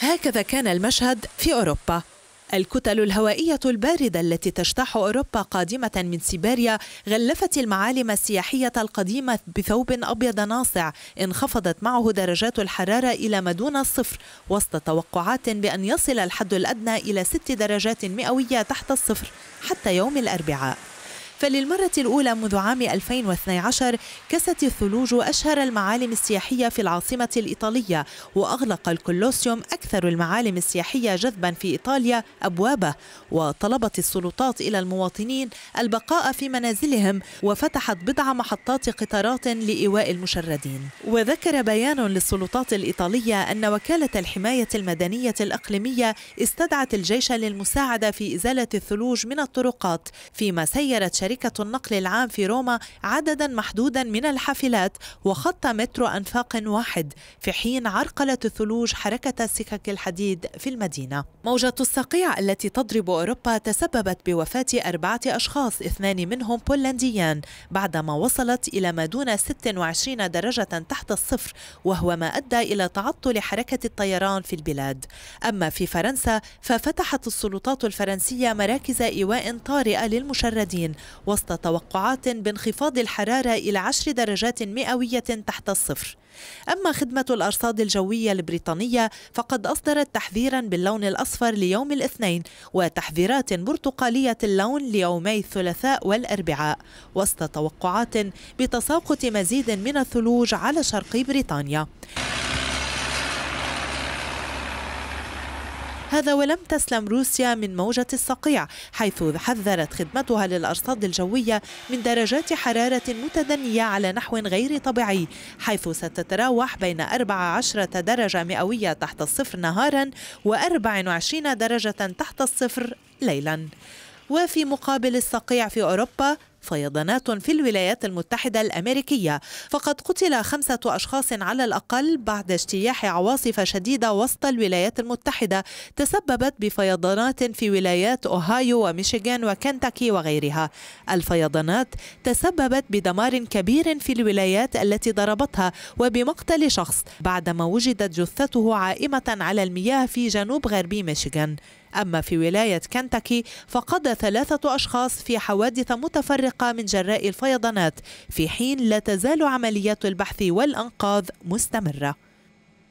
هكذا كان المشهد في أوروبا الكتل الهوائية الباردة التي تجتاح أوروبا قادمة من سيبيريا غلفت المعالم السياحية القديمة بثوب أبيض ناصع انخفضت معه درجات الحرارة إلى ما دون الصفر وسط توقعات بأن يصل الحد الأدنى إلى ست درجات مئوية تحت الصفر حتى يوم الأربعاء فللمرة الأولى منذ عام 2012 كست الثلوج أشهر المعالم السياحية في العاصمة الإيطالية وأغلق الكولوسيوم أكثر المعالم السياحية جذبا في إيطاليا أبوابه وطلبت السلطات إلى المواطنين البقاء في منازلهم وفتحت بضع محطات قطارات لإيواء المشردين وذكر بيان للسلطات الإيطالية أن وكالة الحماية المدنية الإقليمية استدعت الجيش للمساعدة في إزالة الثلوج من الطرقات فيما سيرت شركة شركة النقل العام في روما عددا محدودا من الحافلات وخط مترو أنفاق واحد في حين عرقلت الثلوج حركة سكك الحديد في المدينة موجة الصقيع التي تضرب أوروبا تسببت بوفاة أربعة أشخاص اثنان منهم بولنديان بعدما وصلت إلى ما دون 26 درجة تحت الصفر وهو ما أدى إلى تعطل حركة الطيران في البلاد أما في فرنسا ففتحت السلطات الفرنسية مراكز إيواء طارئة للمشردين وسط توقعات بانخفاض الحرارة إلى 10 درجات مئوية تحت الصفر أما خدمة الأرصاد الجوية البريطانية فقد أصدرت تحذيرا باللون الأصفر ليوم الاثنين وتحذيرات برتقالية اللون ليومي الثلاثاء والأربعاء وسط توقعات بتساقط مزيد من الثلوج على شرق بريطانيا هذا ولم تسلم روسيا من موجة الصقيع حيث حذرت خدمتها للأرصاد الجوية من درجات حرارة متدنية على نحو غير طبيعي حيث ستتراوح بين 14 درجة مئوية تحت الصفر نهارا و24 درجة تحت الصفر ليلا وفي مقابل الصقيع في أوروبا فيضانات في الولايات المتحدة الأمريكية فقد قتل خمسة أشخاص على الأقل بعد اجتياح عواصف شديدة وسط الولايات المتحدة تسببت بفيضانات في ولايات أوهايو وميشيغان وكنتاكي وغيرها الفيضانات تسببت بدمار كبير في الولايات التي ضربتها وبمقتل شخص بعدما وجدت جثته عائمة على المياه في جنوب غربي ميشيغان أما في ولاية كنتاكي فقد ثلاثة أشخاص في حوادث متفرقة من جراء الفيضانات في حين لا تزال عمليات البحث والأنقاذ مستمرة